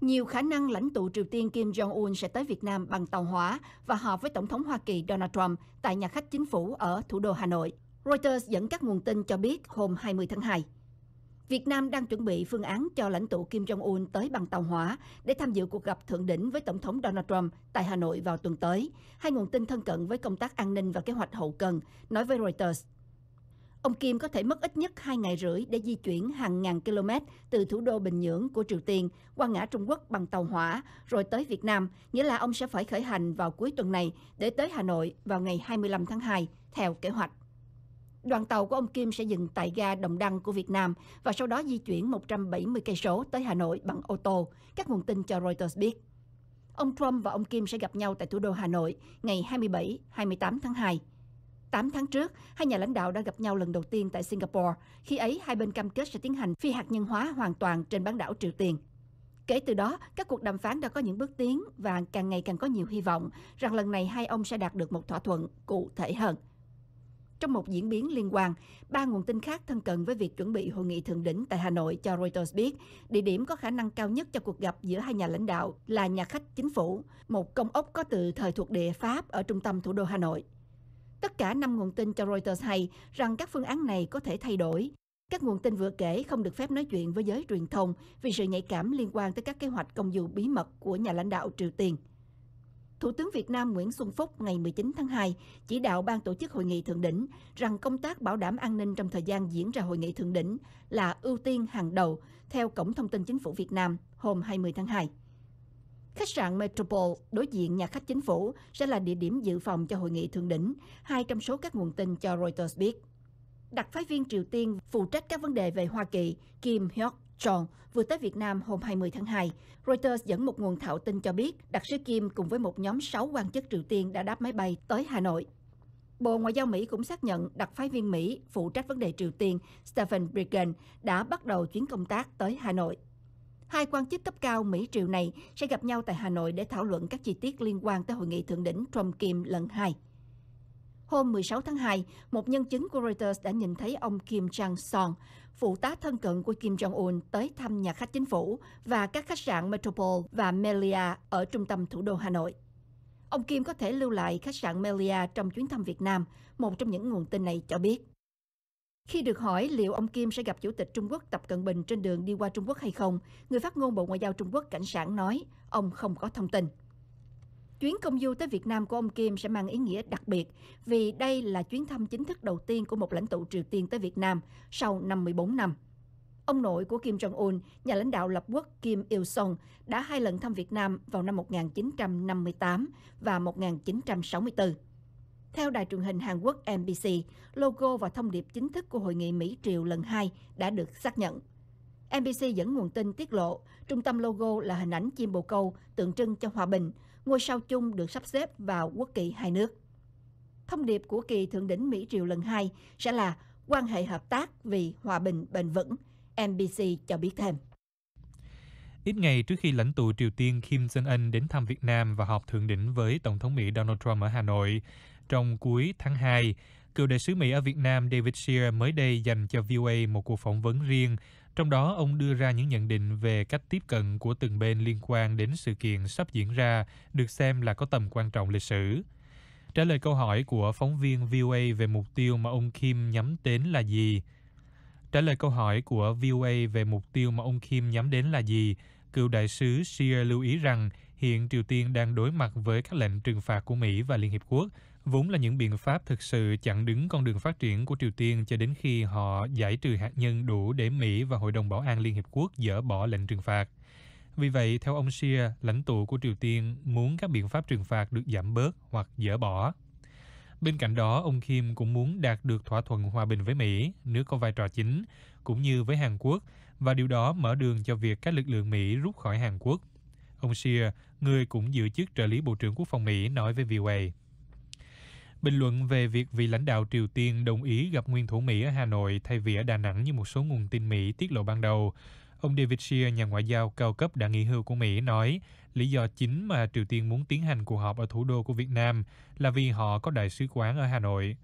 Nhiều khả năng lãnh tụ Triều Tiên Kim Jong-un sẽ tới Việt Nam bằng tàu hỏa và họp với Tổng thống Hoa Kỳ Donald Trump tại nhà khách chính phủ ở thủ đô Hà Nội. Reuters dẫn các nguồn tin cho biết hôm 20 tháng 2. Việt Nam đang chuẩn bị phương án cho lãnh tụ Kim Jong-un tới bằng tàu hỏa để tham dự cuộc gặp thượng đỉnh với Tổng thống Donald Trump tại Hà Nội vào tuần tới. Hai nguồn tin thân cận với công tác an ninh và kế hoạch hậu cần nói với Reuters Ông Kim có thể mất ít nhất hai ngày rưỡi để di chuyển hàng ngàn km từ thủ đô Bình Nhưỡng của Triều Tiên qua ngã Trung Quốc bằng tàu hỏa rồi tới Việt Nam, nghĩa là ông sẽ phải khởi hành vào cuối tuần này để tới Hà Nội vào ngày 25 tháng 2 theo kế hoạch. Đoàn tàu của ông Kim sẽ dừng tại ga Đồng Đăng của Việt Nam và sau đó di chuyển 170 cây số tới Hà Nội bằng ô tô, các nguồn tin cho Reuters biết. Ông Trump và ông Kim sẽ gặp nhau tại thủ đô Hà Nội ngày 27-28 tháng 2 tám tháng trước hai nhà lãnh đạo đã gặp nhau lần đầu tiên tại Singapore khi ấy hai bên cam kết sẽ tiến hành phi hạt nhân hóa hoàn toàn trên bán đảo triều tiên kể từ đó các cuộc đàm phán đã có những bước tiến và càng ngày càng có nhiều hy vọng rằng lần này hai ông sẽ đạt được một thỏa thuận cụ thể hơn trong một diễn biến liên quan, ba nguồn tin khác thân cận với việc chuẩn bị hội nghị thượng đỉnh tại Hà Nội cho Reuters biết, địa điểm có khả năng cao nhất cho cuộc gặp giữa hai nhà lãnh đạo là nhà khách chính phủ, một công ốc có từ thời thuộc địa Pháp ở trung tâm thủ đô Hà Nội. Tất cả năm nguồn tin cho Reuters hay rằng các phương án này có thể thay đổi. Các nguồn tin vừa kể không được phép nói chuyện với giới truyền thông vì sự nhạy cảm liên quan tới các kế hoạch công du bí mật của nhà lãnh đạo Triều Tiên. Thủ tướng Việt Nam Nguyễn Xuân Phúc ngày 19 tháng 2 chỉ đạo ban tổ chức hội nghị thượng đỉnh rằng công tác bảo đảm an ninh trong thời gian diễn ra hội nghị thượng đỉnh là ưu tiên hàng đầu theo Cổng Thông tin Chính phủ Việt Nam hôm 20 tháng 2. Khách sạn Metropole đối diện nhà khách chính phủ sẽ là địa điểm dự phòng cho hội nghị thượng đỉnh, hai trong số các nguồn tin cho Reuters biết. Đặc phái viên Triều Tiên phụ trách các vấn đề về Hoa Kỳ, Kim Hyok Jong vừa tới Việt Nam hôm 20 tháng 2. Reuters dẫn một nguồn thạo tin cho biết đặc sứ Kim cùng với một nhóm 6 quan chức Triều Tiên đã đáp máy bay tới Hà Nội. Bộ Ngoại giao Mỹ cũng xác nhận đặc phái viên Mỹ phụ trách vấn đề Triều Tiên Stephen Briggen đã bắt đầu chuyến công tác tới Hà Nội. Hai quan chức cấp cao Mỹ triều này sẽ gặp nhau tại Hà Nội để thảo luận các chi tiết liên quan tới hội nghị thượng đỉnh Trump Kim lần 2. Hôm 16 tháng 2, một nhân chứng của Reuters đã nhìn thấy ông Kim Jong Son, phụ tá thân cận của Kim Jong Un tới thăm nhà khách chính phủ và các khách sạn Metropole và Melia ở trung tâm thủ đô Hà Nội. Ông Kim có thể lưu lại khách sạn Melia trong chuyến thăm Việt Nam, một trong những nguồn tin này cho biết. Khi được hỏi liệu ông Kim sẽ gặp Chủ tịch Trung Quốc Tập Cận Bình trên đường đi qua Trung Quốc hay không, người phát ngôn Bộ Ngoại giao Trung Quốc Cảnh Sảng nói ông không có thông tin. Chuyến công du tới Việt Nam của ông Kim sẽ mang ý nghĩa đặc biệt vì đây là chuyến thăm chính thức đầu tiên của một lãnh tụ Triều Tiên tới Việt Nam sau 54 năm. Ông nội của Kim Jong-un, nhà lãnh đạo lập quốc Kim Il-sung, đã hai lần thăm Việt Nam vào năm 1958 và 1964. Theo đài truyền hình Hàn Quốc MBC, logo và thông điệp chính thức của hội nghị Mỹ-Triều lần 2 đã được xác nhận. MBC dẫn nguồn tin tiết lộ, trung tâm logo là hình ảnh chim bồ câu tượng trưng cho hòa bình, ngôi sao chung được sắp xếp vào quốc kỳ hai nước. Thông điệp của kỳ thượng đỉnh Mỹ Triều lần 2 sẽ là quan hệ hợp tác vì hòa bình bền vững, MBC cho biết thêm. Ít ngày trước khi lãnh tụ Triều Tiên Kim Jong-un đến thăm Việt Nam và họp thượng đỉnh với Tổng thống Mỹ Donald Trump ở Hà Nội, trong cuối tháng 2, cựu đại sứ Mỹ ở Việt Nam David Shear mới đây dành cho VOA một cuộc phỏng vấn riêng, trong đó ông đưa ra những nhận định về cách tiếp cận của từng bên liên quan đến sự kiện sắp diễn ra được xem là có tầm quan trọng lịch sử. Trả lời câu hỏi của phóng viên VOA về mục tiêu mà ông Kim nhắm đến là gì? Trả lời câu hỏi của VOA về mục tiêu mà ông Kim nhắm đến là gì, cựu đại sứ Shear lưu ý rằng hiện Triều Tiên đang đối mặt với các lệnh trừng phạt của Mỹ và Liên Hiệp Quốc – vốn là những biện pháp thực sự chặn đứng con đường phát triển của Triều Tiên cho đến khi họ giải trừ hạt nhân đủ để Mỹ và Hội đồng Bảo an Liên Hiệp Quốc dỡ bỏ lệnh trừng phạt. Vì vậy, theo ông Xia, lãnh tụ của Triều Tiên muốn các biện pháp trừng phạt được giảm bớt hoặc dỡ bỏ. Bên cạnh đó, ông Kim cũng muốn đạt được thỏa thuận hòa bình với Mỹ, nước có vai trò chính, cũng như với Hàn Quốc, và điều đó mở đường cho việc các lực lượng Mỹ rút khỏi Hàn Quốc. Ông Xia, người cũng giữ chức trợ lý Bộ trưởng Quốc phòng Mỹ, nói với VOA bình luận về việc vị lãnh đạo triều tiên đồng ý gặp nguyên thủ mỹ ở hà nội thay vì ở đà nẵng như một số nguồn tin mỹ tiết lộ ban đầu ông david shear nhà ngoại giao cao cấp đã nghỉ hưu của mỹ nói lý do chính mà triều tiên muốn tiến hành cuộc họp ở thủ đô của việt nam là vì họ có đại sứ quán ở hà nội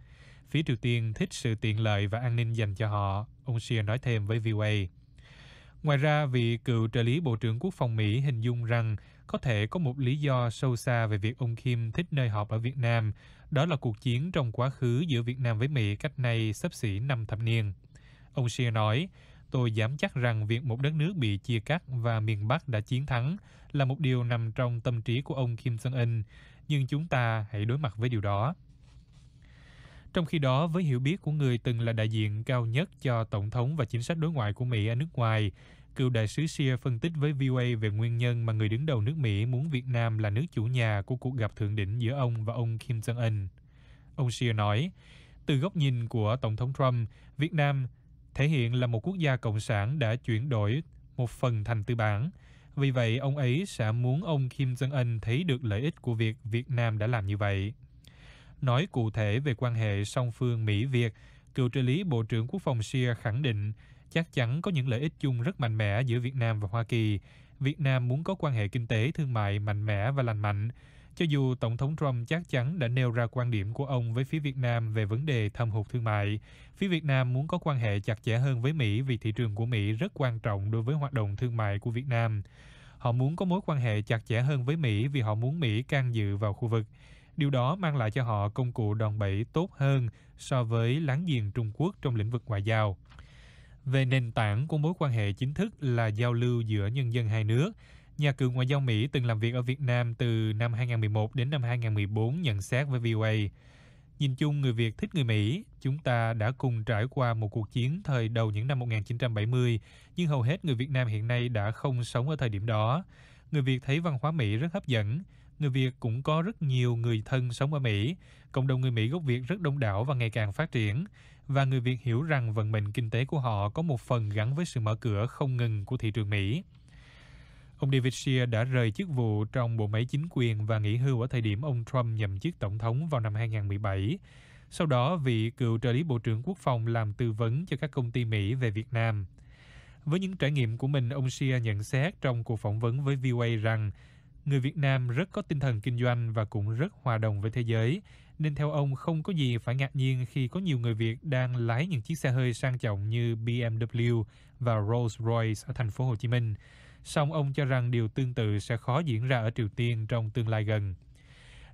phía triều tiên thích sự tiện lợi và an ninh dành cho họ ông shear nói thêm với voa Ngoài ra, vị cựu trợ lý Bộ trưởng Quốc phòng Mỹ hình dung rằng có thể có một lý do sâu xa về việc ông Kim thích nơi họp ở Việt Nam, đó là cuộc chiến trong quá khứ giữa Việt Nam với Mỹ cách nay sắp xỉ năm thập niên. Ông Shear nói, tôi dám chắc rằng việc một đất nước bị chia cắt và miền Bắc đã chiến thắng là một điều nằm trong tâm trí của ông Kim Jong-un, nhưng chúng ta hãy đối mặt với điều đó. Trong khi đó, với hiểu biết của người từng là đại diện cao nhất cho Tổng thống và chính sách đối ngoại của Mỹ ở nước ngoài, cựu đại sứ Sia phân tích với VOA về nguyên nhân mà người đứng đầu nước Mỹ muốn Việt Nam là nước chủ nhà của cuộc gặp thượng đỉnh giữa ông và ông Kim Jong-un. Ông Sia nói, từ góc nhìn của Tổng thống Trump, Việt Nam thể hiện là một quốc gia cộng sản đã chuyển đổi một phần thành tư bản. Vì vậy, ông ấy sẽ muốn ông Kim Jong-un thấy được lợi ích của việc Việt Nam đã làm như vậy nói cụ thể về quan hệ song phương Mỹ-Việt, cựu trợ lý Bộ trưởng Quốc phòng Sia khẳng định chắc chắn có những lợi ích chung rất mạnh mẽ giữa Việt Nam và Hoa Kỳ. Việt Nam muốn có quan hệ kinh tế, thương mại mạnh mẽ và lành mạnh. Cho dù Tổng thống Trump chắc chắn đã nêu ra quan điểm của ông với phía Việt Nam về vấn đề thâm hụt thương mại, phía Việt Nam muốn có quan hệ chặt chẽ hơn với Mỹ vì thị trường của Mỹ rất quan trọng đối với hoạt động thương mại của Việt Nam. Họ muốn có mối quan hệ chặt chẽ hơn với Mỹ vì họ muốn Mỹ can dự vào khu vực. Điều đó mang lại cho họ công cụ đòn bẩy tốt hơn so với láng giềng Trung Quốc trong lĩnh vực ngoại giao. Về nền tảng của mối quan hệ chính thức là giao lưu giữa nhân dân hai nước, nhà cựu ngoại giao Mỹ từng làm việc ở Việt Nam từ năm 2011 đến năm 2014 nhận xét với VOA. Nhìn chung người Việt thích người Mỹ, chúng ta đã cùng trải qua một cuộc chiến thời đầu những năm 1970, nhưng hầu hết người Việt Nam hiện nay đã không sống ở thời điểm đó. Người Việt thấy văn hóa Mỹ rất hấp dẫn, người Việt cũng có rất nhiều người thân sống ở Mỹ. Cộng đồng người Mỹ gốc Việt rất đông đảo và ngày càng phát triển. Và người Việt hiểu rằng vận mệnh kinh tế của họ có một phần gắn với sự mở cửa không ngừng của thị trường Mỹ. Ông David Shear đã rời chức vụ trong bộ máy chính quyền và nghỉ hưu ở thời điểm ông Trump nhậm chức tổng thống vào năm 2017. Sau đó, vị cựu trợ lý Bộ trưởng Quốc phòng làm tư vấn cho các công ty Mỹ về Việt Nam. Với những trải nghiệm của mình, ông Shia nhận xét trong cuộc phỏng vấn với VOA rằng người Việt Nam rất có tinh thần kinh doanh và cũng rất hòa đồng với thế giới, nên theo ông không có gì phải ngạc nhiên khi có nhiều người Việt đang lái những chiếc xe hơi sang trọng như BMW và Rolls-Royce ở thành phố Hồ Chí Minh. Song ông cho rằng điều tương tự sẽ khó diễn ra ở Triều Tiên trong tương lai gần.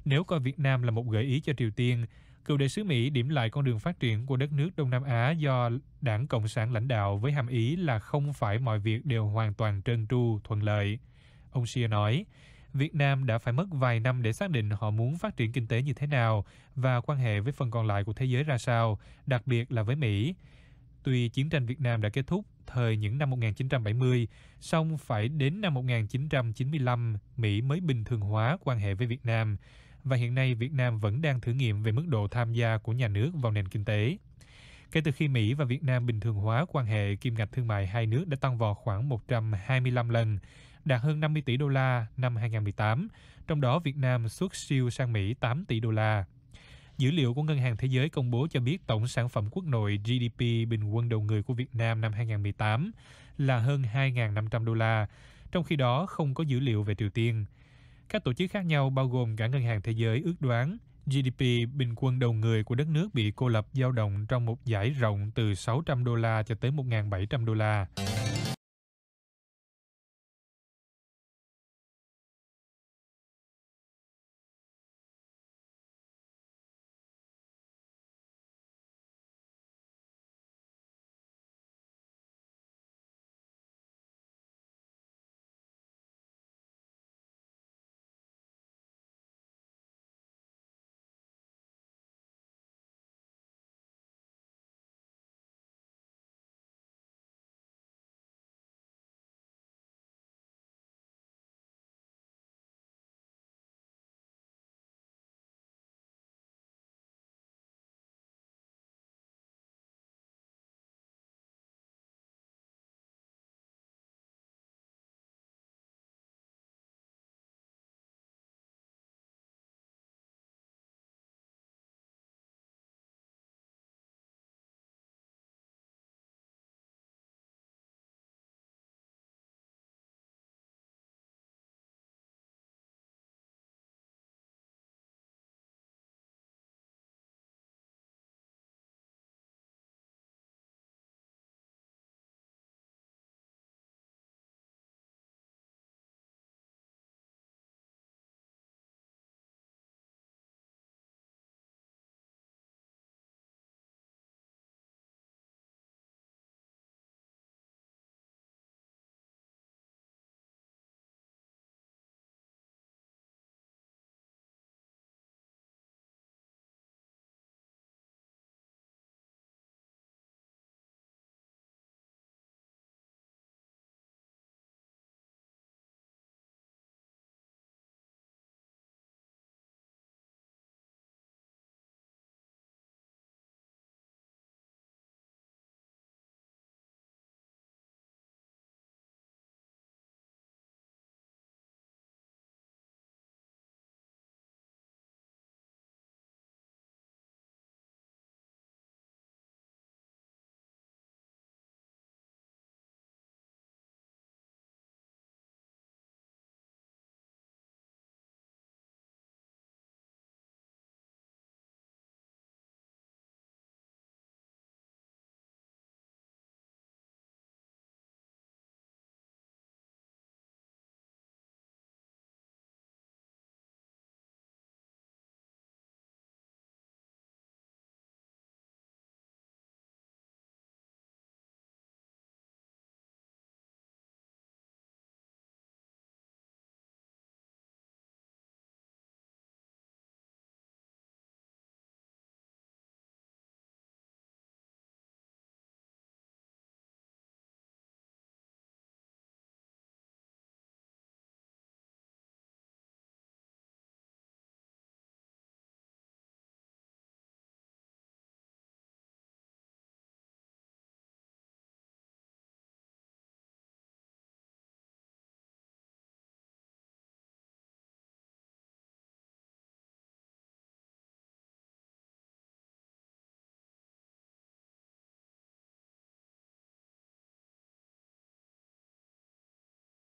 Nếu coi Việt Nam là một gợi ý cho Triều Tiên, cựu đại sứ Mỹ điểm lại con đường phát triển của đất nước Đông Nam Á do Đảng Cộng sản lãnh đạo với hàm ý là không phải mọi việc đều hoàn toàn trơn tru, thuận lợi. Ông Xia nói, Việt Nam đã phải mất vài năm để xác định họ muốn phát triển kinh tế như thế nào và quan hệ với phần còn lại của thế giới ra sao, đặc biệt là với Mỹ. Tuy chiến tranh Việt Nam đã kết thúc thời những năm 1970, song phải đến năm 1995 Mỹ mới bình thường hóa quan hệ với Việt Nam và hiện nay Việt Nam vẫn đang thử nghiệm về mức độ tham gia của nhà nước vào nền kinh tế. Kể từ khi Mỹ và Việt Nam bình thường hóa quan hệ, kim ngạch thương mại hai nước đã tăng vọt khoảng 125 lần đạt hơn 50 tỷ đô la năm 2018, trong đó Việt Nam xuất siêu sang Mỹ 8 tỷ đô la. Dữ liệu của Ngân hàng Thế giới công bố cho biết tổng sản phẩm quốc nội GDP bình quân đầu người của Việt Nam năm 2018 là hơn 2.500 đô la, trong khi đó không có dữ liệu về Triều Tiên. Các tổ chức khác nhau bao gồm cả Ngân hàng Thế giới ước đoán GDP bình quân đầu người của đất nước bị cô lập dao động trong một giải rộng từ 600 đô la cho tới 1.700 đô la.